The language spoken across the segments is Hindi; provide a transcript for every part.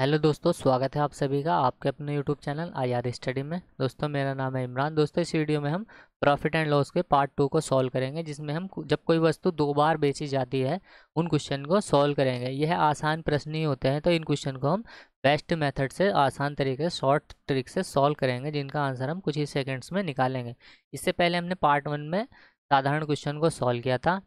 हेलो दोस्तों स्वागत है आप सभी का आपके अपने YouTube channel I R Study में दोस्तों मेरा नाम है इमरान दोस्तों इस वीडियो में हम प्रॉफिट एंड लॉस के पार्ट टू को सॉल्व करेंगे जिसमें हम जब कोई वस्तु दो बार बेची जाती है उन क्वेश्चन को सॉल्व करेंगे यह आसान प्रश्न ही होते हैं तो इन क्वेश्चन को हम बेस्ट मेथड से आसान तरीके से शॉर्ट ट्रिक से सॉल्व करेंगे जिनका आंसर हम कुछ ही सेकेंड्स में निकालेंगे इससे पहले हमने पार्ट वन में साधारण क्वेश्चन को सॉल्व किया था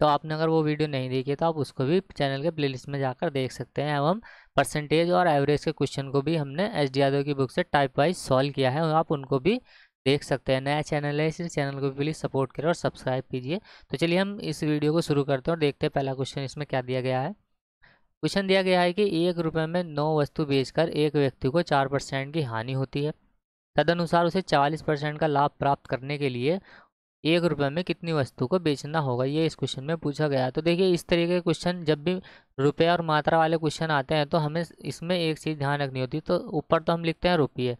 तो आपने अगर वो वीडियो नहीं देखी तो आप उसको भी चैनल के प्ले में जाकर देख सकते हैं एवं परसेंटेज और एवरेज के क्वेश्चन को भी हमने एस डी यादव की बुक से टाइप वाइज सॉल्व किया है आप उनको भी देख सकते हैं नया चैनल है इस चैनल को प्लीज़ सपोर्ट करें और सब्सक्राइब कीजिए तो चलिए हम इस वीडियो को शुरू करते हैं और देखते हैं पहला क्वेश्चन इसमें क्या दिया गया है क्वेश्चन दिया गया है कि एक रुपये में नौ वस्तु बेचकर एक व्यक्ति को चार परसेंट की हानि होती है तदनुसार उसे चालीस परसेंट का लाभ प्राप्त करने के लिए एक रुपये में कितनी वस्तु को बेचना होगा ये इस क्वेश्चन में पूछा गया तो देखिए इस तरीके के क्वेश्चन जब भी रुपये और मात्रा वाले क्वेश्चन आते हैं तो हमें इसमें एक चीज़ ध्यान रखनी होती है तो ऊपर तो हम लिखते हैं रुपये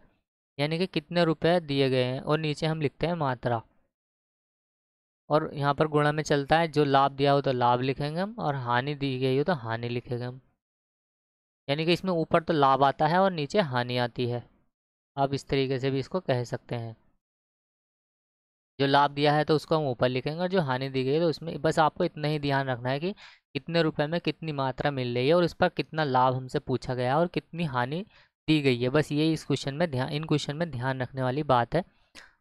यानी कि कितने रुपये दिए गए हैं और नीचे हम लिखते हैं मात्रा और यहाँ पर गुणा में चलता है जो लाभ दिया हो तो लाभ लिखेंगे हम और हानि दी गई हो तो हानि लिखेंगे हम यानी कि इसमें ऊपर तो लाभ आता है और नीचे हानि आती है आप इस तरीके से भी इसको कह सकते हैं जो लाभ दिया है तो उसको हम ऊपर लिखेंगे और जो हानि दी गई है तो उसमें बस आपको इतना ही ध्यान रखना है कि कितने रुपए में कितनी मात्रा मिल रही है और इस पर कितना लाभ हमसे पूछा गया है और कितनी हानि दी गई है बस ये इस क्वेश्चन में ध्यान इन क्वेश्चन में ध्यान रखने वाली बात है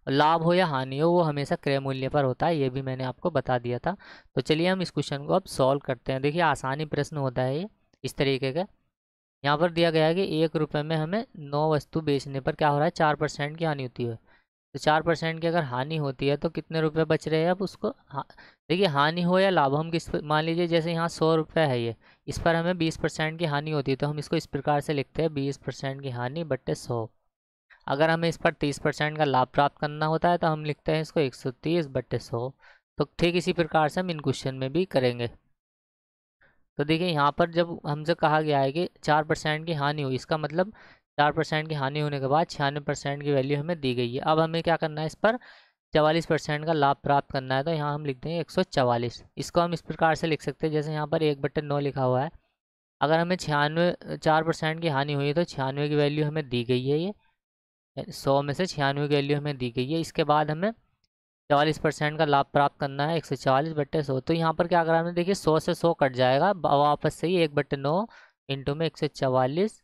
लाभ हो या हानि हो वो हमेशा क्रय मूल्य पर होता है ये भी मैंने आपको बता दिया था तो चलिए हम इस क्वेश्चन को अब सॉल्व करते हैं देखिए आसानी प्रश्न होता है ये इस तरीके का यहाँ पर दिया गया है कि एक रुपये में हमें नौ वस्तु बेचने पर क्या हो रहा है चार परसेंट की हानि होती है तो चार परसेंट की अगर हानि होती है तो कितने रुपए बच रहे हैं अब उसको हाँ देखिए हानि हो या लाभ हम किस मान लीजिए जैसे यहाँ सौ रुपये है ये इस पर हमें बीस परसेंट की हानि होती है तो हम इसको इस प्रकार से लिखते हैं बीस परसेंट की हानि बट्टे सौ अगर हमें इस पर तीस परसेंट का लाभ प्राप्त करना होता है तो हम लिखते हैं इसको एक सौ तीस सौ तो ठीक इसी प्रकार से हम इन क्वेश्चन में भी करेंगे तो देखिए यहाँ पर जब हमसे कहा गया है कि चार परसेंट की हानि हुई इसका मतलब चार परसेंट की हानि होने के बाद छियानवे परसेंट की वैल्यू हमें दी गई है अब हमें क्या करना है इस पर चवालीस परसेंट का लाभ प्राप्त करना है तो यहाँ हम लिख देंगे एक सौ चवालीस इसको हम इस प्रकार से लिख सकते हैं जैसे यहाँ पर एक बट्टे नौ लिखा हुआ है अगर हमें छियानवे चार परसेंट की हानि हुई है तो छियानवे की वैल्यू हमें दी गई है ये सौ में से छियानवे की वैल्यू हमें दी गई है इसके बाद हमें चवालीस परसेंट का लाभ प्राप्त करना है एक सौ चवालीस बट्टे सौ तो यहाँ पर क्या करा हमने देखिए सौ से सौ कट जाएगा वापस से ही एक बट्टे नौ इंटू में एक सौ चवालीस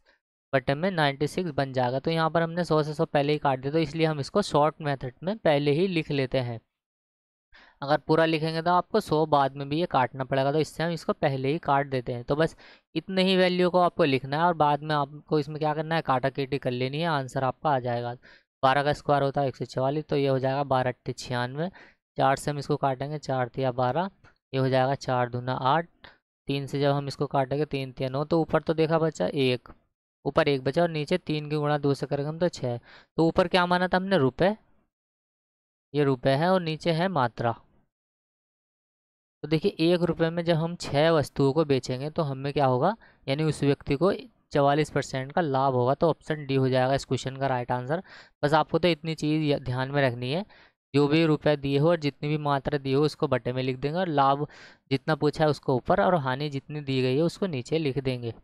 बटन में 96 बन जाएगा तो यहाँ पर हमने 100 से 100 पहले ही काट दिया तो इसलिए हम इसको शॉर्ट मेथड में पहले ही लिख लेते हैं अगर पूरा लिखेंगे तो आपको 100 बाद में भी ये काटना पड़ेगा तो इससे हम इसको पहले ही काट देते हैं तो बस इतने ही वैल्यू को आपको लिखना है और बाद में आपको इसमें क्या करना है काटा केटी कर लेनी है आंसर आपका आ जाएगा बारह का स्क्वायर होता है एक तो ये हो जाएगा बारह अट्ठे छियानवे चार से हम इसको काटेंगे चार तिया बारह ये हो जाएगा चार दूना आठ तीन से जब हम इसको काटेंगे तीन तिया नौ तो ऊपर तो देखा बच्चा एक ऊपर एक बचा और नीचे तीन के गुणा दो से करेंगे हम तो छः तो ऊपर क्या माना था हमने रुपए ये रुपए है और नीचे है मात्रा तो देखिए एक रुपये में जब हम छः वस्तुओं को बेचेंगे तो हमें क्या होगा यानी उस व्यक्ति को चवालीस परसेंट का लाभ होगा तो ऑप्शन डी हो जाएगा इस क्वेश्चन का राइट आंसर बस आपको तो इतनी चीज़ ध्यान में रखनी है जो भी रुपए दिए हो और जितनी भी मात्रा दी हो उसको बटे में लिख देंगे और लाभ जितना पूछा है उसको ऊपर और हानि जितनी दी गई है उसको नीचे लिख देंगे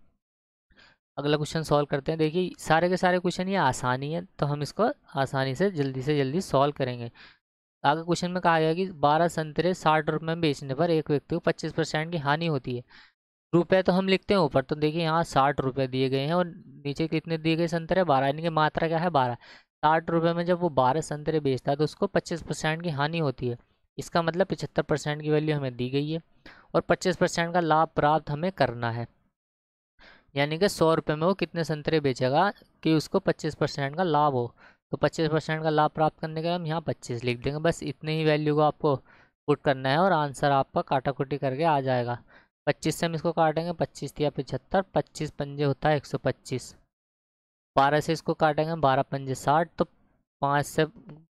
अगला क्वेश्चन सॉल्व करते हैं देखिए सारे के सारे क्वेश्चन ये आसानी है तो हम इसको आसानी से जल्दी से जल्दी सॉल्व करेंगे आगे क्वेश्चन में कहा गया कि बारह संतरे साठ रुपये में बेचने पर एक व्यक्ति को पच्चीस परसेंट की हानि होती है रुपए तो हम लिखते हैं ऊपर तो देखिए यहाँ साठ रुपये दिए गए हैं और नीचे कितने दिए गए संतरे बारह इनकी मात्रा क्या है बारह साठ रुपये में जब वो बारह संतरे बेचता है तो उसको पच्चीस परसेंट की हानि होती है इसका मतलब पचहत्तर परसेंट की वैल्यू हमें दी गई है और पच्चीस परसेंट का लाभ प्राप्त हमें करना है यानी कि सौ रुपये में वो कितने संतरे बेचेगा कि उसको पच्चीस परसेंट का लाभ हो तो पच्चीस परसेंट का लाभ प्राप्त करने के लिए हम यहाँ पच्चीस लिख देंगे बस इतने ही वैल्यू को आपको पुट करना है और आंसर आपका काटा कुटी करके आ जाएगा पच्चीस से हम इसको काटेंगे पच्चीस या पचहत्तर पच्चीस पंजे होता है एक सौ पच्चीस बारह से इसको काटेंगे बारह पंजे साठ तो पाँच से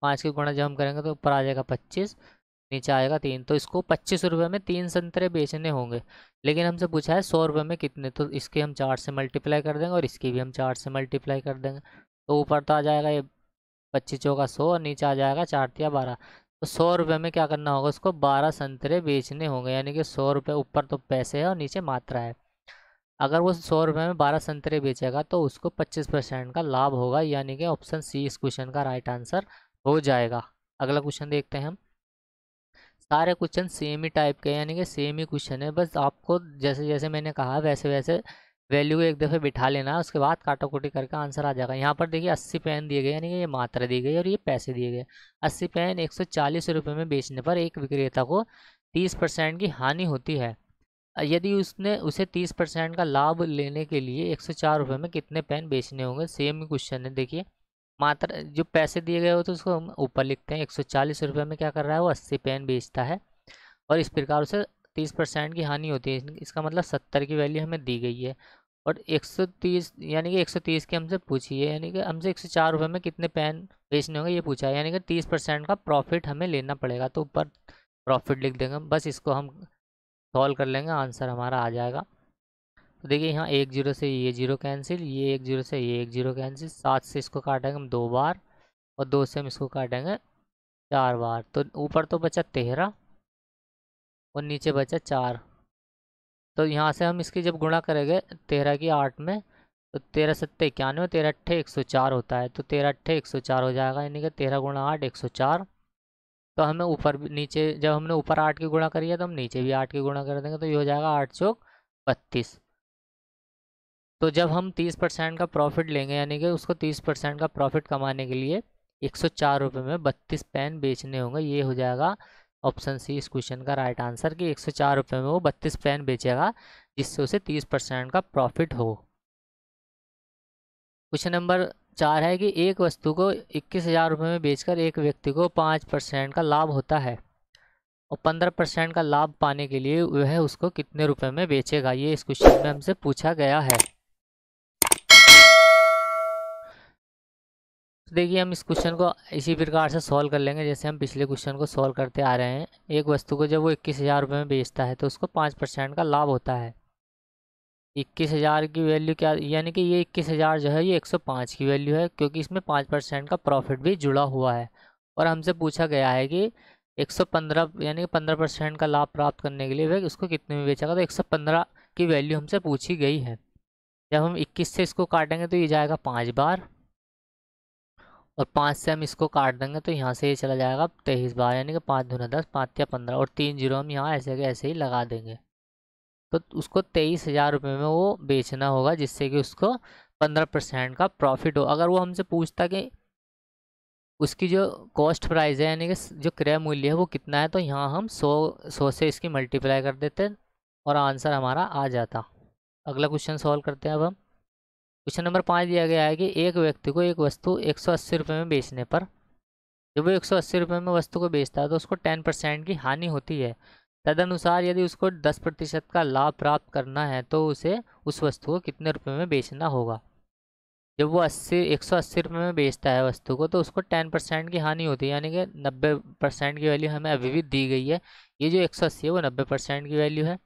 पाँच के गुणा जब हम करेंगे तो ऊपर आ जाएगा पच्चीस नीचे आएगा तीन तो इसको पच्चीस रुपये में तीन संतरे बेचने होंगे लेकिन हमसे पूछा है सौ रुपये में कितने तो इसके हम चार से मल्टीप्लाई कर देंगे और इसकी भी हम चार से मल्टीप्लाई कर देंगे तो ऊपर तो आ जाएगा ये पच्चीस चौका सौ और नीचे आ जाएगा चार या बारह तो सौ रुपये में क्या करना होगा उसको बारह संतरे बेचने होंगे यानी कि सौ रुपये ऊपर तो पैसे है और नीचे मात्रा है अगर वो सौ रुपये में बारह संतरे बेचेगा तो उसको पच्चीस परसेंट का लाभ होगा यानी कि ऑप्शन सी इस क्वेश्चन का राइट आंसर हो जाएगा अगला क्वेश्चन देखते हैं हम सारे क्वेश्चन सेम ही टाइप के यानी कि सेम ही क्वेश्चन है बस आपको जैसे जैसे मैंने कहा वैसे वैसे वैल्यू एक दफ़े बिठा लेना उसके बाद काटाकुटी करके आंसर आ जाएगा यहाँ पर देखिए अस्सी पेन दिए गए यानी कि ये मात्रा दी गई और ये पैसे दिए गए अस्सी पेन एक सौ चालीस रुपये में बेचने पर एक विक्रेता को तीस परसेंट की हानि होती है यदि उसने उसे तीस परसेंट का लाभ लेने के लिए एक सौ चार रुपये में कितने पेन बेचने होंगे सेम क्वेश्चन है देखिए मात्र जो पैसे दिए गए हो तो उसको हम ऊपर लिखते हैं एक सौ चालीस रुपये में क्या कर रहा है वो अस्सी पेन बेचता है और इस प्रकार उसे तीस परसेंट की हानि होती है इसका मतलब सत्तर की वैल्यू हमें दी गई है और 130 यानी कि 130 की हमसे पूछी है यानी कि हमसे एक सौ चार रुपये में कितने पेन बेचने होंगे ये पूछा है यानी कि तीस परसेंट का प्रॉफिट हमें लेना पड़ेगा तो ऊपर प्रॉफिट लिख देंगे बस इसको हम सॉल्व कर लेंगे आंसर हमारा आ जाएगा तो देखिए यहाँ एक जीरो से ये जीरो कैंसिल ये एक जीरो से ये एक जीरो कैंसिल सात से इसको काटेंगे हम दो बार और दो से हम इसको काटेंगे चार बार तो ऊपर तो बचा तेरह और नीचे बचा चार तो यहाँ से हम इसकी जब गुणा करेंगे तेरह की आठ में तो तेरह सत्ते इक्यानवे तेरह अट्ठे एक सौ चार होता है तो तेरह अट्ठे एक सौ चार हो जाएगा यानी कि तेरह गुणा आठ एक सौ चार तो हमें ऊपर नीचे जब हमने ऊपर आठ की गुणा करी है तो हम नीचे भी आठ की गुणा कर देंगे तो ये हो जाएगा आठ चौक बत्तीस तो जब हम तीस परसेंट का प्रॉफिट लेंगे यानी कि उसको तीस परसेंट का प्रॉफिट कमाने के लिए एक सौ चार रुपये में बत्तीस पेन बेचने होंगे ये हो जाएगा ऑप्शन सी इस क्वेश्चन का राइट आंसर कि एक सौ चार रुपये में वो बत्तीस पेन बेचेगा जिससे उसे तीस परसेंट का प्रॉफिट हो क्वेश्चन नंबर चार है कि एक वस्तु को इक्कीस हज़ार रुपये में बेचकर एक व्यक्ति को पाँच परसेंट का लाभ होता है और पंद्रह परसेंट का लाभ पाने के लिए वह उसको कितने रुपए में बेचेगा ये इस क्वेश्चन में हमसे पूछा गया है तो देखिए हम इस क्वेश्चन को इसी प्रकार से सॉल्व कर लेंगे जैसे हम पिछले क्वेश्चन को सॉल्व करते आ रहे हैं एक वस्तु को जब वो इक्कीस हज़ार रुपये में बेचता है तो उसको पाँच परसेंट का लाभ होता है इक्कीस हज़ार की वैल्यू क्या यानी कि ये इक्कीस हज़ार जो है ये एक सौ पाँच की वैल्यू है क्योंकि इसमें पाँच परसेंट का प्रॉफिट भी जुड़ा हुआ है और हमसे पूछा गया है कि एक सौ पंद्रह यानी कि पंद्रह परसेंट का लाभ प्राप्त करने के लिए वह उसको कितने में बेचेगा तो एक सौ पंद्रह की वैल्यू हमसे पूछी गई है जब हम इक्कीस से इसको काटेंगे तो ये जाएगा पाँच बार और पाँच से हम इसको काट देंगे तो यहाँ से ये यह चला जाएगा तेईस बार यानी कि पाँच धुना दस पाँच या पंद्रह और तीन जीरो हम यहाँ ऐसे के ऐसे ही लगा देंगे तो उसको तेईस हज़ार रुपये में वो बेचना होगा जिससे कि उसको पंद्रह परसेंट का प्रॉफिट हो अगर वो हमसे पूछता कि उसकी जो कॉस्ट प्राइस है यानी कि जो क्रय मूल्य है वो कितना है तो यहाँ हम सौ सौ से इसकी मल्टीप्लाई कर देते और आंसर हमारा आ जाता अगला क्वेश्चन सॉल्व करते हैं अब हम क्वेश्चन नंबर पाँच दिया गया है कि एक व्यक्ति को एक वस्तु एक सौ अस्सी रुपये में बेचने पर जब वो एक सौ अस्सी रुपये में वस्तु को बेचता है तो उसको टेन परसेंट की हानि होती है तदनुसार यदि उसको दस प्रतिशत का लाभ प्राप्त करना है तो उसे उस वस्तु को कितने रुपये में बेचना होगा जब वो अस्सी एक सौ अस्सी रुपये में बेचता है वस्तु को तो उसको टेन परसेंट की हानि होती है यानी कि नब्बे परसेंट की वैल्यू हमें अभी भी दी गई है ये जो एक सौ अस्सी है वो नब्बे परसेंट की वैल्यू है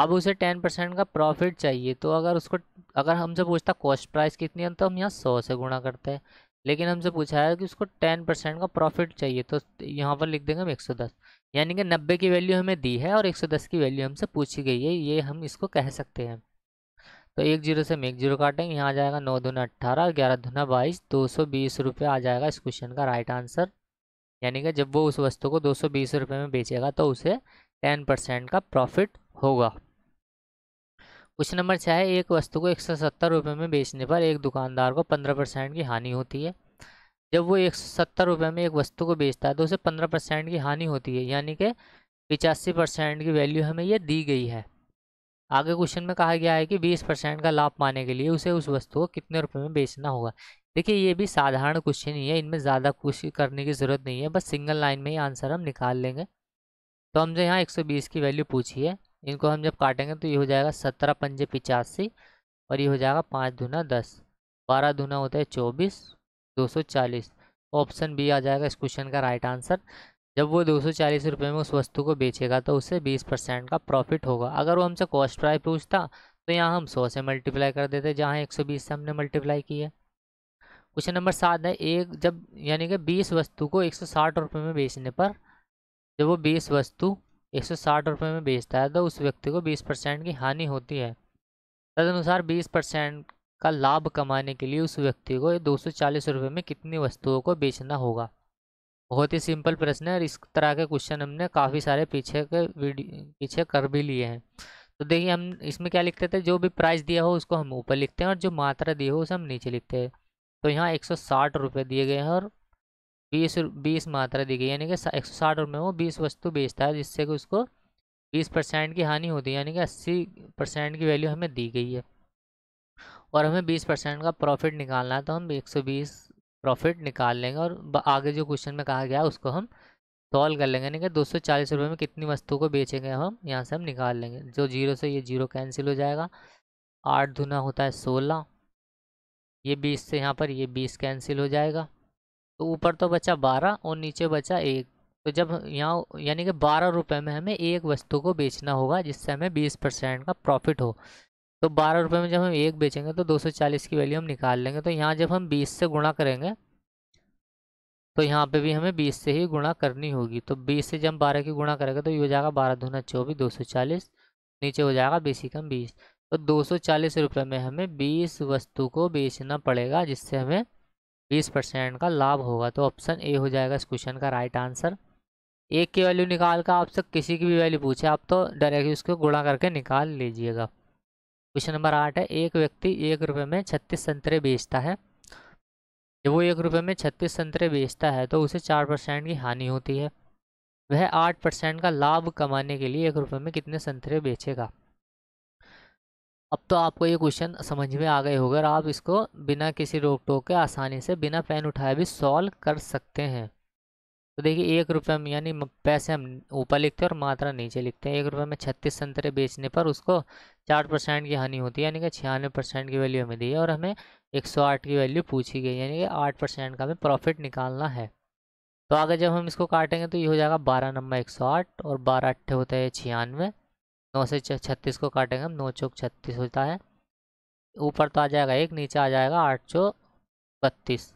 अब उसे टेन परसेंट का प्रॉफिट चाहिए तो अगर उसको अगर हमसे पूछता कॉस्ट प्राइस कितनी है तो हम यहाँ सौ से गुणा करते हैं लेकिन हमसे पूछा है कि उसको टेन परसेंट का प्रॉफिट चाहिए तो यहाँ पर लिख देंगे हम एक सौ दस यानी कि नब्बे की वैल्यू हमें दी है और एक सौ दस की वैल्यू हमसे पूछी गई है ये हम इसको कह सकते हैं तो एक जीरो से हम एक जीरो काटेंगे यहाँ आ जाएगा नौ दोनों अट्ठारह ग्यारह दोनों बाईस दो सौ बीस रुपये आ जाएगा इस क्वेश्चन का राइट आंसर यानी कि जब वो उस वस्तु को दो सौ बीस रुपये में बेचेगा तो उसे टेन परसेंट का प्रॉफिट होगा क्वेश्चन नंबर छः एक वस्तु को एक सौ सत्तर रुपये में बेचने पर एक दुकानदार को पंद्रह परसेंट की हानि होती है जब वो एक सौ सत्तर रुपये में एक वस्तु को बेचता है तो उसे पंद्रह परसेंट की हानि होती है यानी कि पिचासी परसेंट की वैल्यू हमें यह दी गई है आगे क्वेश्चन में कहा गया है कि बीस परसेंट का लाभ पाने के लिए उसे उस वस्तु को कितने रुपये में बेचना होगा देखिए ये भी साधारण क्वेश्चन ही है इनमें ज़्यादा कुछ करने की ज़रूरत नहीं है बस सिंगल लाइन में ही आंसर हम निकाल लेंगे तो हमसे यहाँ 120 की वैल्यू पूछी है इनको हम जब काटेंगे तो ये हो जाएगा सत्रह पंजे पिचासी और ये हो जाएगा पाँच दूना दस बारह दूना होता है चौबीस दो सौ चालीस ऑप्शन बी आ जाएगा इस क्वेश्चन का राइट आंसर जब वो दो सौ चालीस रुपये में उस वस्तु को बेचेगा तो उसे बीस परसेंट का प्रॉफिट होगा अगर वो हमसे कॉस्ट प्राइस पूछता तो यहाँ हम सौ से मल्टीप्लाई कर देते जहाँ एक सौ बीस से हमने मल्टीप्लाई किया क्वेश्चन नंबर सात है एक जब यानी कि बीस वस्तु को एक सौ साठ रुपये में बेचने पर जब वो बीस वस्तु एक सौ साठ रुपये में बेचता है तो उस व्यक्ति को बीस परसेंट की हानि होती है तदनुसार बीस परसेंट का लाभ कमाने के लिए उस व्यक्ति को दो सौ चालीस रुपये में कितनी वस्तुओं को बेचना होगा बहुत ही सिंपल प्रश्न है और इस तरह के क्वेश्चन हमने काफ़ी सारे पीछे के पीछे कर भी लिए हैं तो देखिए हम इसमें क्या लिखते थे जो भी प्राइस दिया हो उसको हम ऊपर लिखते हैं और जो मात्रा दी हो उसे हम नीचे लिखते हैं तो यहाँ एक सौ साठ रुपये दिए गए हैं और बीस बीस मात्रा दी गई यानी कि एक सौ साठ रुपये में वो बीस वस्तु बेचता है जिससे कि उसको बीस परसेंट की हानि होती है यानी कि अस्सी परसेंट की वैल्यू हमें दी गई है और हमें बीस परसेंट का प्रॉफिट निकालना है तो हम एक सौ बीस प्रॉफिट निकाल लेंगे और आगे जो क्वेश्चन में कहा गया उसको हम सॉल्व कर लेंगे यानी कि दो सौ चालीस रुपये में कितनी वस्तु को बेचेंगे हम यहाँ से हम निकाल लेंगे जो जीरो से ये जीरो कैंसिल हो जाएगा आठ दुना होता है सोलह ये बीस से यहाँ पर ये बीस कैंसिल हो जाएगा तो ऊपर तो बचा बारह और नीचे बचा एक तो जब यहाँ यानी कि बारह रुपये में हमें एक वस्तु को बेचना होगा जिससे हमें बीस परसेंट का प्रॉफिट हो तो बारह रुपये में जब हम एक बेचेंगे तो दो सौ चालीस की वैल्यू हम निकाल लेंगे तो यहाँ जब हम बीस से गुणा करेंगे तो यहाँ पे भी हमें बीस से ही गुणा करनी होगी तो बीस से जब हम बारह की गुणा करेंगे तो ये हो जाएगा बारह दूना चौबीस दो सौ चालीस नीचे हो जाएगा बीस कम बीस तो दो सौ चालीस रुपये में हमें बीस वस्तु को बेचना पड़ेगा जिससे हमें बीस परसेंट का लाभ होगा तो ऑप्शन ए हो जाएगा इस क्वेश्चन का राइट आंसर एक की वैल्यू निकाल कर आपसे किसी की भी वैल्यू पूछे आप तो डायरेक्ट उसको गुणा करके निकाल लीजिएगा क्वेश्चन नंबर आठ है एक व्यक्ति एक रुपये में छत्तीस संतरे बेचता है जब वो एक रुपये में छत्तीस संतरे बेचता है तो उसे चार परसेंट की हानि होती है वह आठ परसेंट का लाभ कमाने के लिए एक रुपये में कितने संतरे बेचेगा अब तो आपको ये क्वेश्चन समझ में आ गए होगा और आप इसको बिना किसी रोक टोक के आसानी से बिना पेन उठाए भी सॉल्व कर सकते हैं तो देखिए एक रुपये में यानी पैसे हम ऊपर लिखते हैं और मात्रा नीचे लिखते हैं एक रुपये में छत्तीस संतरे बेचने पर उसको चार परसेंट की हानि होती है यानी कि छियानवे परसेंट की वैल्यू हमें दी है और हमें एक सौ आठ की वैल्यू पूछी गई यानी कि आठ परसेंट का हमें प्रॉफिट निकालना है तो आगे जब हम इसको काटेंगे तो ये हो जाएगा बारह नंबर एक सौ आठ और बारह अट्ठे होते हैं छियानवे नौ से छत्तीस को काटेंगे हम नौ चौक छत्तीस होता है ऊपर तो आ जाएगा एक नीचे आ जाएगा आठ सौ बत्तीस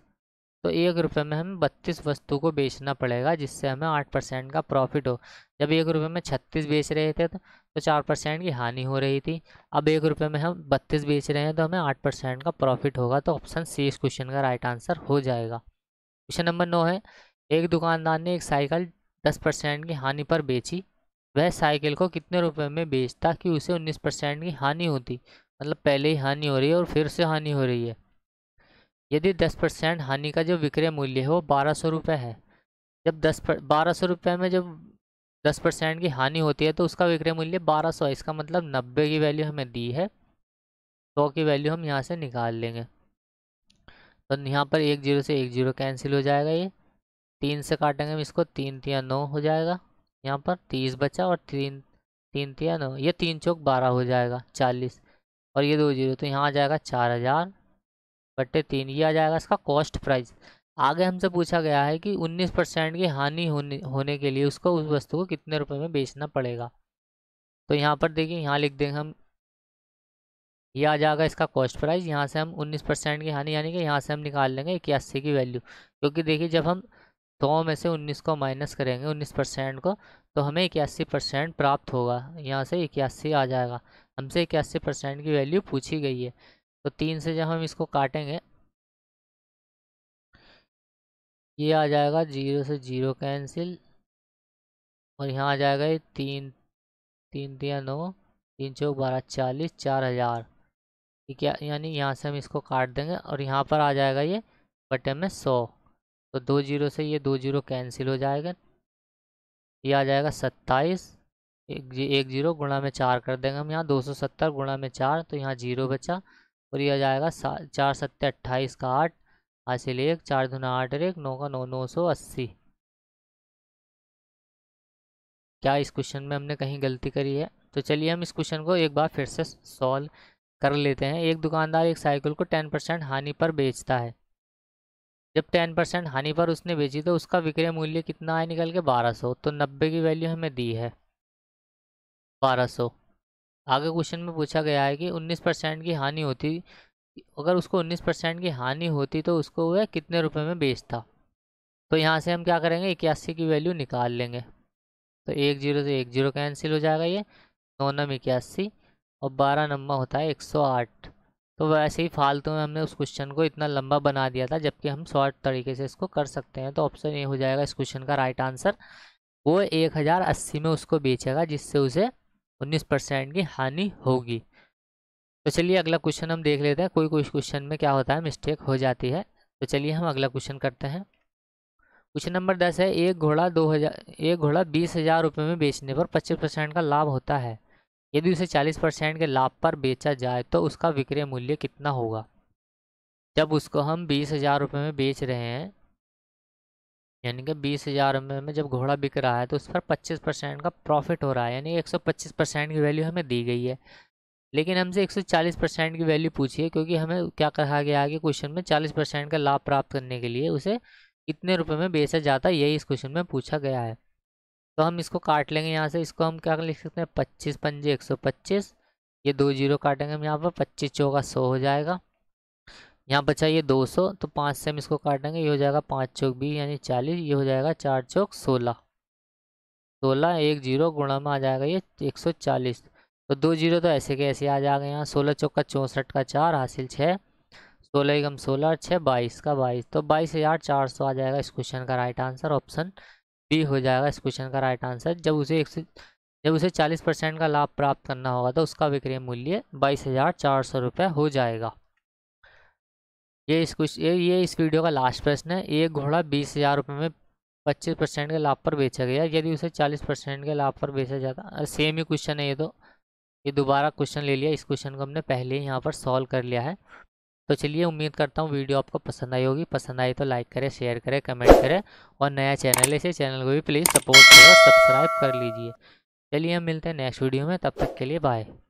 तो एक रुपये में हमें बत्तीस वस्तु को बेचना पड़ेगा जिससे हमें आठ परसेंट का प्रॉफिट हो जब एक रुपये में छत्तीस बेच रहे थे तो चार परसेंट की हानि हो रही थी अब एक रुपये में हम बत्तीस बेच रहे हैं तो हमें आठ परसेंट का प्रॉफिट होगा तो ऑप्शन सी इस क्वेश्चन का राइट आंसर हो जाएगा क्वेश्चन नंबर नौ है एक दुकानदार ने एक साइकिल दस परसेंट की हानि पर बेची वह साइकिल को कितने रुपए में बेचता कि उसे उन्नीस परसेंट की हानि होती मतलब पहले ही हानि हो रही है और फिर से हानि हो रही है यदि दस परसेंट हानि का जो विक्रय मूल्य है वो बारह सौ रुपये है जब दस पर बारह सौ रुपये में जब दस परसेंट की हानि होती है तो उसका विक्रय मूल्य बारह सौ है इसका मतलब नब्बे की वैल्यू हमें दी है सौ की वैल्यू हम यहाँ से निकाल लेंगे तो यहाँ पर एक जीरो से एक जीरो कैंसिल हो जाएगा ये तीन से काटेंगे हम इसको तीन तीन नौ हो जाएगा यहाँ पर तीस बचा और तीन तीन तिया नौ ये तीन चौक बारह हो जाएगा चालीस और ये दो जीरो तो यहाँ आ जाएगा चार हज़ार बट्टे तीन ये आ जाएगा इसका कॉस्ट प्राइस आगे हमसे पूछा गया है कि उन्नीस परसेंट की हानि होने होने के लिए उसको उस वस्तु को कितने रुपए में बेचना पड़ेगा तो यहाँ पर देखिए यहाँ लिख देंगे हम ये आ जाएगा इसका कॉस्ट प्राइस यहाँ से हम उन्नीस परसेंट की हानि यानी कि यहाँ से हम निकाल लेंगे इक्यासी की वैल्यू क्योंकि देखिए जब हम तो में से उन्नीस को माइनस करेंगे उन्नीस परसेंट को तो हमें इक्यासी परसेंट प्राप्त होगा यहाँ से इक्यासी आ जाएगा हमसे इक्यासी परसेंट की वैल्यू पूछी गई है तो तीन से जब हम इसको काटेंगे ये आ जाएगा जीरो से जीरो कैंसिल और यहाँ आ जाएगा ये तीन तीन तीन नौ तीन चौक बारह चालीस चार हज़ार यानी यहाँ से हम इसको काट देंगे और यहाँ पर आ जाएगा ये बटे में सौ तो दो जीरो से ये दो जीरो कैंसिल हो जाएगा ये आ जाएगा सत्ताईस एक जी एक जीरो गुणा में चार कर देंगे हम यहाँ दो सौ सत्तर गुणा में चार तो यहाँ जीरो बचा और ये आ जाएगा चार सत्तर अट्ठाईस का आठ हासिल एक चार धुना आठ एक नौ का नौ नौ सौ अस्सी क्या इस क्वेश्चन में हमने कहीं गलती करी है तो चलिए हम इस क्वेश्चन को एक बार फिर से सॉल्व कर लेते हैं एक दुकानदार एक साइकिल को टेन परसेंट हानि पर बेचता है जब टेन परसेंट हानि पर उसने बेची तो उसका विक्रय मूल्य कितना आया निकल के बारह सौ तो नब्बे की वैल्यू हमें दी है बारह सौ आगे क्वेश्चन में पूछा गया है कि उन्नीस परसेंट की हानि होती अगर उसको उन्नीस परसेंट की हानि होती तो उसको वह कितने रुपए में बेचता तो यहाँ से हम क्या करेंगे इक्यासी की वैल्यू निकाल लेंगे तो एक जीरो से एक जीरो कैंसिल हो जाएगा ये नौ नम इक्यासी और बारह नंबर होता है एक सौ आठ तो वैसे ही फालतू में हमने उस क्वेश्चन को इतना लंबा बना दिया था जबकि हम शॉर्ट तरीके से इसको कर सकते हैं तो ऑप्शन ए हो जाएगा इस क्वेश्चन का राइट आंसर वो एक हज़ार अस्सी में उसको बेचेगा जिससे उसे उन्नीस परसेंट की हानि होगी तो चलिए अगला क्वेश्चन हम देख लेते हैं कोई कोई क्वेश्चन में क्या होता है मिस्टेक हो जाती है तो चलिए हम अगला क्वेश्चन करते हैं क्वेश्चन नंबर दस है एक घोड़ा दो हज़ार एक घोड़ा बीस हज़ार रुपये में बेचने पर पच्चीस परसेंट का लाभ होता है यदि उसे 40 परसेंट के लाभ पर बेचा जाए तो उसका विक्रय मूल्य कितना होगा जब उसको हम बीस हज़ार रुपये में बेच रहे हैं यानी कि बीस हज़ार रुपये में जब घोड़ा बिक रहा है तो उस पर पच्चीस परसेंट का प्रॉफिट हो रहा है यानी एक सौ पच्चीस परसेंट की वैल्यू हमें दी गई है लेकिन हमसे एक सौ चालीस परसेंट की वैल्यू पूछिए क्योंकि हमें क्या कहा गया है कि क्वेश्चन में चालीस परसेंट का लाभ प्राप्त करने के लिए उसे कितने रुपये में बेचा जाता है यही इस क्वेश्चन में पूछा गया है तो हम इसको काट लेंगे यहाँ से इसको हम क्या लिख सकते हैं पच्चीस पंजे एक सौ पच्चीस ये दो जीरो काटेंगे हम यहाँ पर पच्चीस चौका सौ हो जाएगा यहाँ बचा ये दो सौ तो पाँच से हम इसको काटेंगे ये हो जाएगा पाँच चौक बीस यानी चालीस ये हो जाएगा चार चौक सोलह सोलह एक जीरो गुणा में आ जाएगा ये एक सौ चालीस तो दो जीरो तो ऐसे के ऐसे आ जाएगा यहाँ सोलह चौक का चौंसठ का चार हासिल छः सोलह एकम सोलह छः बाईस का बाईस तो बाईस हज़ार चार सौ आ जाएगा इस क्वेश्चन का राइट आंसर ऑप्शन बी हो जाएगा इस क्वेश्चन का राइट आंसर जब उसे एक से जब उसे चालीस परसेंट का लाभ प्राप्त करना होगा तो उसका विक्रय मूल्य बाईस हज़ार चार सौ रुपये हो जाएगा ये इस कुछ ये, ये इस वीडियो का लास्ट प्रश्न है एक घोड़ा बीस हज़ार रुपये में पच्चीस परसेंट के लाभ पर बेचा गया यदि उसे चालीस परसेंट के लाभ पर बेचा जाता सेम ही क्वेश्चन है ये तो ये दोबारा क्वेश्चन ले लिया इस क्वेश्चन को हमने पहले ही यहाँ पर सॉल्व कर लिया है तो चलिए उम्मीद करता हूँ वीडियो आपको पसंद आई होगी पसंद आई तो लाइक करें शेयर करें कमेंट करें और नया चैनल इसे चैनल को भी प्लीज़ सपोर्ट करें और सब्सक्राइब कर लीजिए चलिए हम मिलते हैं नेक्स्ट वीडियो में तब तक के लिए बाय